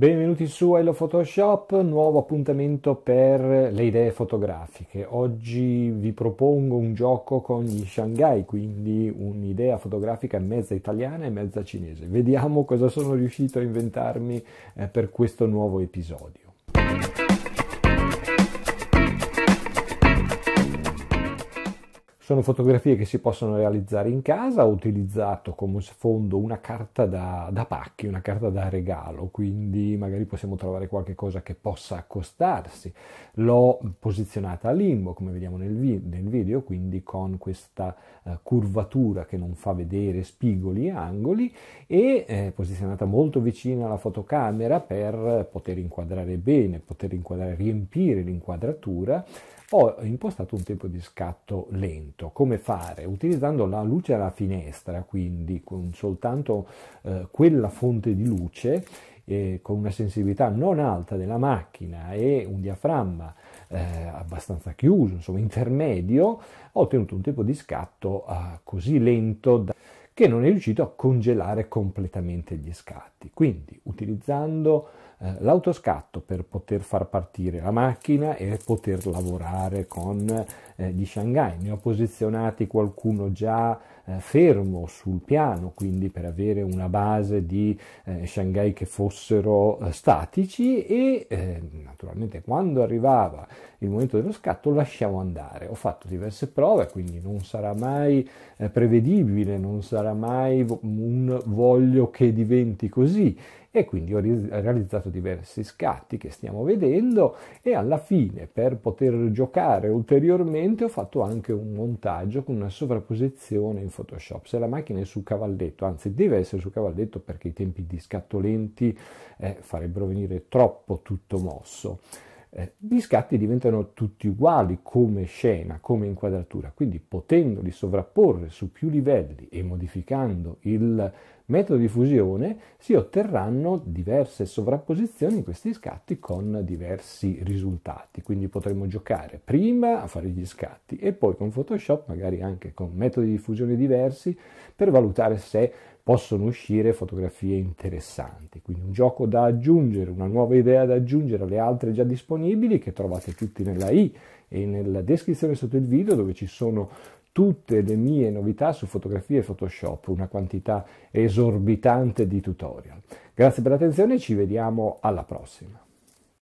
Benvenuti su Hello Photoshop, nuovo appuntamento per le idee fotografiche. Oggi vi propongo un gioco con gli Shanghai, quindi un'idea fotografica mezza italiana e mezza cinese. Vediamo cosa sono riuscito a inventarmi eh, per questo nuovo episodio. Sono fotografie che si possono realizzare in casa, ho utilizzato come sfondo una carta da, da, pacchi, una carta da regalo, quindi magari possiamo trovare qualche cosa che possa accostarsi. L'ho posizionata a limbo, come vediamo nel, video, video, quindi con questa eh, curvatura che non fa vedere spigoli e angoli e eh, posizionata molto vicina alla fotocamera per poter inquadrare bene, poter inquadrare, riempire l'inquadratura ho impostato un tempo di scatto lento. Come fare? Utilizzando la luce alla finestra, quindi con soltanto eh, quella fonte di luce, eh, con una sensibilità non alta della macchina e un diaframma eh, abbastanza chiuso, insomma intermedio, ho ottenuto un tempo di scatto eh, così lento da, che non è riuscito a congelare completamente gli scatti. Quindi utilizzando eh, l'autoscatto per poter far partire la macchina e poter lavorare con eh, gli Shanghai, ne ho posizionati qualcuno già eh, fermo sul piano, quindi per avere una base di eh, Shanghai che fossero eh, statici e eh, naturalmente quando arrivava il momento dello scatto lasciamo andare. Ho fatto diverse prove, quindi non sarà mai eh, prevedibile, non sarà mai un voglio che diventi così e quindi ho realizzato diversi scatti che stiamo vedendo e alla fine per poter giocare ulteriormente ho fatto anche un montaggio con una sovrapposizione in Photoshop. Se la macchina è su cavalletto, anzi deve essere su cavalletto perché i tempi di scatto lenti eh, farebbero venire troppo tutto mosso. Eh, gli scatti diventano tutti uguali come scena, come inquadratura, quindi potendoli sovrapporre su più livelli e modificando il metodo di fusione si otterranno diverse sovrapposizioni in questi scatti con diversi risultati. Quindi potremo giocare prima a fare gli scatti e poi con Photoshop, magari anche con metodi di fusione diversi, per valutare se possono uscire fotografie interessanti. Quindi un gioco da aggiungere, una nuova idea da aggiungere alle altre già disponibili che trovate tutti nella i e nella descrizione sotto il video dove ci sono tutte le mie novità su fotografia e Photoshop, una quantità esorbitante di tutorial. Grazie per l'attenzione e ci vediamo alla prossima.